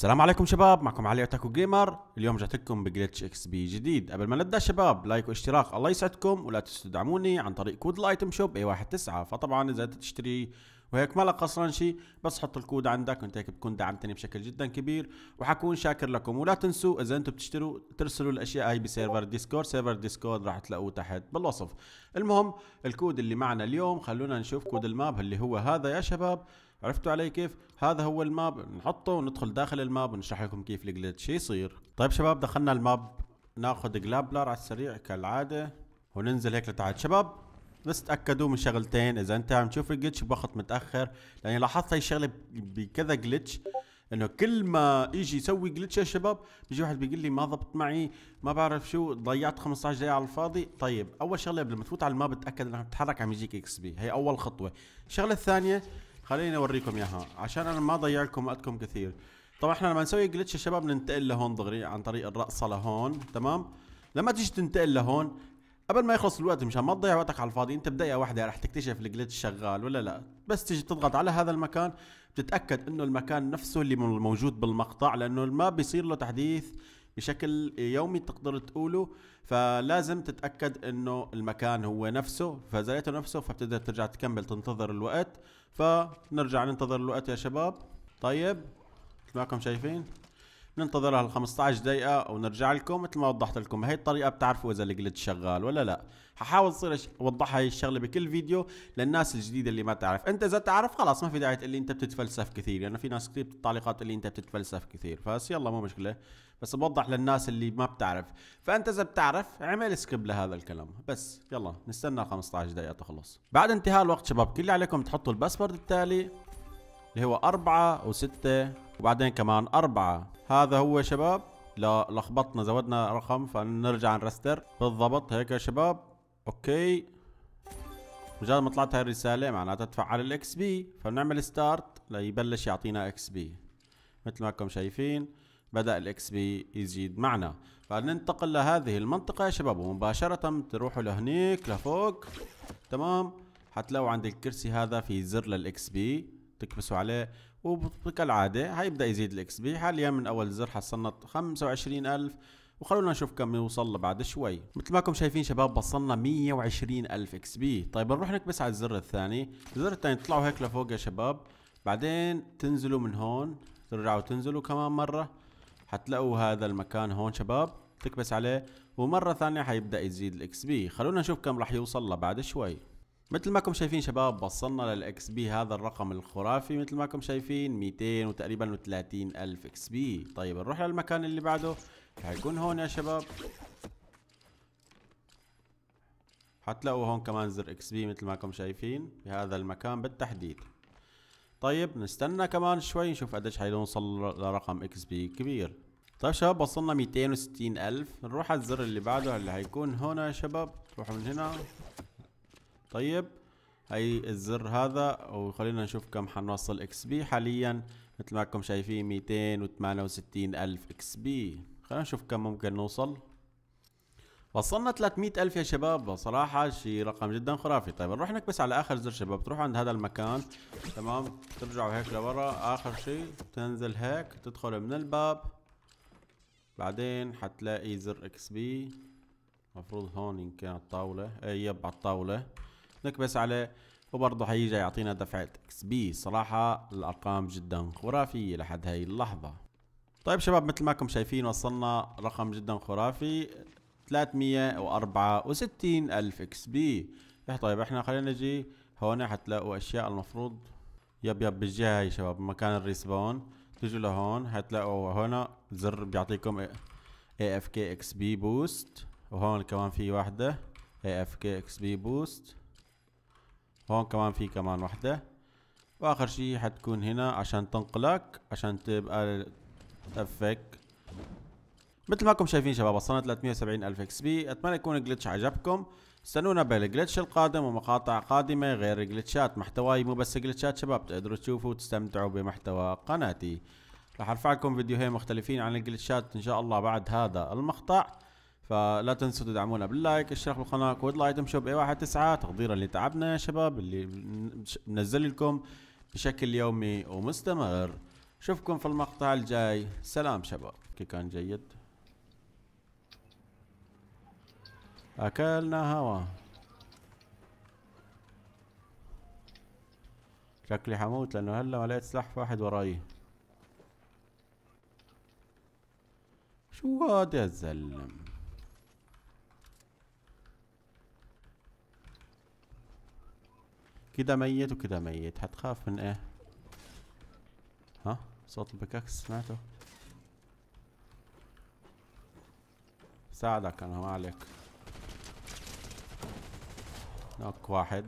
السلام عليكم شباب معكم علي اوتاكو جيمر اليوم جاتكم بجلتش اكس بي جديد قبل ما نبدا شباب لايك واشتراك الله يسعدكم ولا تنسوا تدعموني عن طريق كود الايتم شوب اي 19 فطبعا اذا تشتري وهيك مالك خسران شيء بس حط الكود عندك وانت هيك بتكون دعمتني بشكل جدا كبير وحكون شاكر لكم ولا تنسوا اذا انتم بتشتروا ترسلوا الاشياء هاي بسيرفر ديسكورد سيرفر ديسكورد راح تلاقوه تحت بالوصف المهم الكود اللي معنا اليوم خلونا نشوف كود الماب اللي هو هذا يا شباب عرفتوا علي كيف هذا هو الماب نحطه وندخل داخل الماب ونشرح لكم كيف الجلتش يصير طيب شباب دخلنا الماب ناخذ جلابلر على السريع كالعاده وننزل هيك لتحت شباب بس تاكدوا من شغلتين اذا انت عم تشوف الجلتش بوقت متاخر لاني لاحظت هاي الشغله بكذا جلتش انه كل ما يجي يسوي جلتش يا شباب بيجي واحد بيقول لي ما ضبط معي ما بعرف شو ضيعت 15 دقيقه على الفاضي طيب اول شغله قبل ما تفوت على الماب تاكد انك تتحرك عم يجيك اكس بي هي اول خطوه الشغله الثانيه خليني اوريكم اياها عشان انا ما اضيع لكم وقتكم كثير طبعا احنا لما نسوي جلتش يا شباب ننتقل لهون دغري عن طريق الرقصه لهون تمام لما تيجي تنتقل لهون قبل ما يخلص الوقت مشان ما تضيع وقتك على الفاضي انت بدقيقه واحده رح تكتشف الجلتش شغال ولا لا بس تيجي تضغط على هذا المكان بتتاكد انه المكان نفسه اللي موجود بالمقطع لانه ما بيصير له تحديث بشكل يومي تقدر تقوله فلازم تتاكد انه المكان هو نفسه فزيته نفسه فبتقدر ترجع تكمل تنتظر الوقت فنرجع ننتظر الوقت يا شباب طيب مثل ما شايفين بننتظرها ال 15 دقيقه ونرجع لكم مثل ما وضحت لكم بهي الطريقه بتعرفوا اذا الجلتش شغال ولا لا ححاول صير اوضح هي الشغله بكل فيديو للناس الجديده اللي ما تعرف انت اذا تعرف خلاص ما في داعي تقول لي انت بتتفلسف كثير لانه يعني في ناس كثير بالتعليقات اللي انت بتتفلسف كثير فس يلا مو مشكله بس بوضح للناس اللي ما بتعرف فانت اذا بتعرف اعمل سكيب لهذا الكلام بس يلا نستنى 15 دقيقه تخلص بعد انتهاء الوقت شباب كل اللي عليكم تحطوا الباسورد التالي اللي هو أربعة وستة وبعدين كمان أربعة هذا هو شباب لا لخبطنا زودنا رقم فنرجع نرستر بالضبط هيك يا شباب أوكي مجرد ما طلعت هاي الرسالة معناتها تفعل الاكس بي فبنعمل ستارت ليبلش يعطينا اكس بي مثل ما كم شايفين بدأ الاكس بي يزيد معنا فننتقل لهذه المنطقة يا شباب ومباشرة بتروحوا لهنيك لفوق تمام حتلاقوا عند الكرسي هذا في زر للاكس بي تكبسوا عليه وكالعادة هيبدأ يزيد الاكس بي حاليا من أول زر حصلنا 25000 وخلونا نشوف كم يوصل بعد شوي مثل ما انكم شايفين شباب وصلنا 120000 الف اكس بي طيب نروح نكبس على الزر الثاني الزر الثاني تطلعوا هيك لفوق يا شباب بعدين تنزلوا من هون ترجعوا تنزلوا كمان مرة حتلاقوا هذا المكان هون شباب تكبس عليه ومرة ثانية حيبدأ يزيد الاكس بي خلونا نشوف كم راح يوصل له بعد شوي مثل ما كم شايفين شباب وصلنا للاكس بي هذا الرقم الخرافي مثل ما كم شايفين 200 وتقريبا 30 الف اكس بي طيب نروح للمكان اللي بعده حيكون هون يا شباب حتلاقوا هون كمان زر اكس بي مثل ما كم شايفين بهذا المكان بالتحديد طيب نستنى كمان شوي نشوف قديش حيوصل لرقم اكس بي كبير طيب شباب وصلنا 260 الف نروح على الزر اللي بعده اللي حيكون هون يا شباب تروحوا من هنا طيب هي الزر هذا وخلينا نشوف كم حنوصل اكس بي حاليا مثل ما راكم شايفين 268 الف اكس بي خلينا نشوف كم ممكن نوصل وصلنا 300 ألف يا شباب صراحة شي رقم جدا خرافي طيب نروح نكبس على آخر زر شباب تروح عند هذا المكان تمام ترجعوا هيك لورا آخر شي تنزل هيك تدخل من الباب بعدين حتلاقي زر اكس بي مفروض هون يمكن على الطاولة اي يب على الطاولة نكبس عليه وبرضه حيجي يعطينا دفعة اكس بي صراحة الارقام جدا خرافية لحد هاي اللحظة طيب شباب مثل ما كم شايفين وصلنا رقم جدا خرافي 364 الف اكس إيه بي طيب احنا خلينا نجي هون حتلاقوا اشياء المفروض يب يب بالجهة هاي شباب مكان الريسبون تجوا لهون حتلاقوا هون زر بيعطيكم اي اف كي اكس بي بوست وهون كمان في واحدة اي اف كي اكس بي بوست هون كمان في كمان وحدة واخر شي حتكون هنا عشان تنقلك عشان تبقى تفك مثل ما انكم شايفين شباب وصلنا 370 الف اكس بي اتمنى يكون الجلتش عجبكم استنونا بالجلتش القادم ومقاطع قادمه غير الجلتشات محتواي مو بس جلتشات شباب تقدروا تشوفوا وتستمتعوا بمحتوى قناتي راح ارفع لكم فيديوهين مختلفين عن الجلتشات ان شاء الله بعد هذا المقطع فلا تنسوا تدعمونا باللايك الاشتراك بالقناه كود الايتم شوب اي واحد تسعة تقديرا لتعبنا يا شباب اللي بنزل لكم بشكل يومي ومستمر اشوفكم في المقطع الجاي سلام شباب كي كان جيد اكلنا هوا شكلي حموت لانه هلا ما لقيت سلاح واحد وراي شو هاد يا زلمه كده ميت وكده ميت هتخاف من ايه ها صوت البكاكس سمعته ساعدك انا ما عليك نوك واحد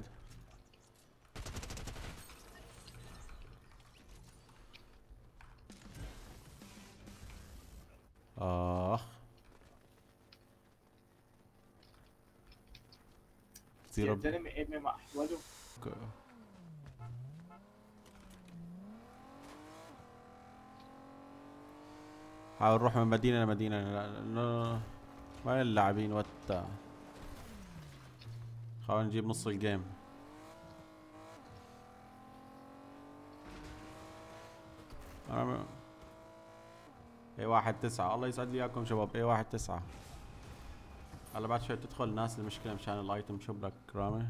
اخ زيرو donc... حاول نروح من مدينة لمدينة لأنه وين اللاعبين وات حاول نجيب نص الجيم أنا اي واحد تسعة الله يسعد لي اياكم شباب اي واحد تسعة هلا بعد شوي تدخل ناس المشكلة مشان الايتم شبلك رامي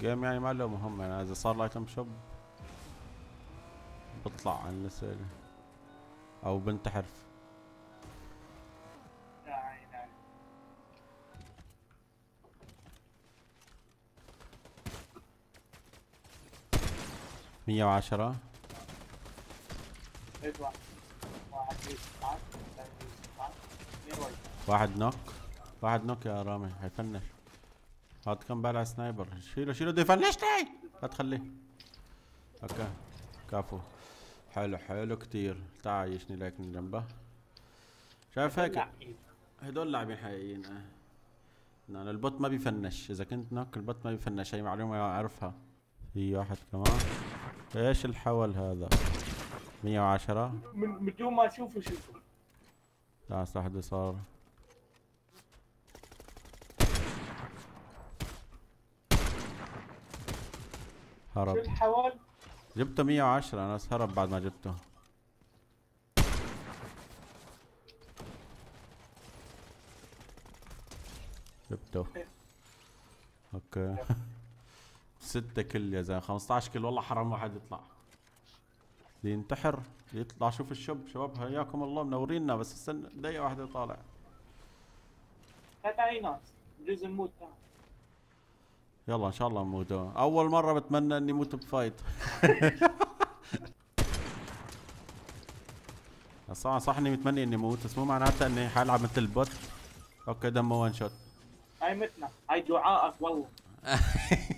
جيم يعني ما له مهمة يعني اذا صار لايتم كم بطلع عن السيرة او بنتحرف مية وعشرة واحد نوك واحد نوك يا رامي حيفنش هات كم بقى سنايبر شيله شيله ديفن ليش تاي لا تخليه اوكي كفو حلو حلو كتير تعال لك لكن جنبه شايف هيك هدول لاعبين حقيقيين اه لان البوت ما بيفنش اذا كنت نوك البوت ما بيفنش هي معلومه اعرفها في واحد كمان ايش الحول هذا 110 من بدون ما اشوفه شوفه لا صح صار هرب جبته 110 انا هرب بعد ما جبته جبته اوكي ستة كل يا زلمة 15 كل والله حرام واحد يطلع ينتحر يطلع شوف الشب شباب حياكم الله منورينا بس استنى دقيقة واحدة طالع هذا ناس جزء موت يلا ان شاء الله نموتوا اول مره بتمنى اني موت بفايت صح صح اني متمنى اني موت بس مو معناتها اني حالعب مثل البوت اوكي دمه وان شوت هاي متنا هاي دعائك والله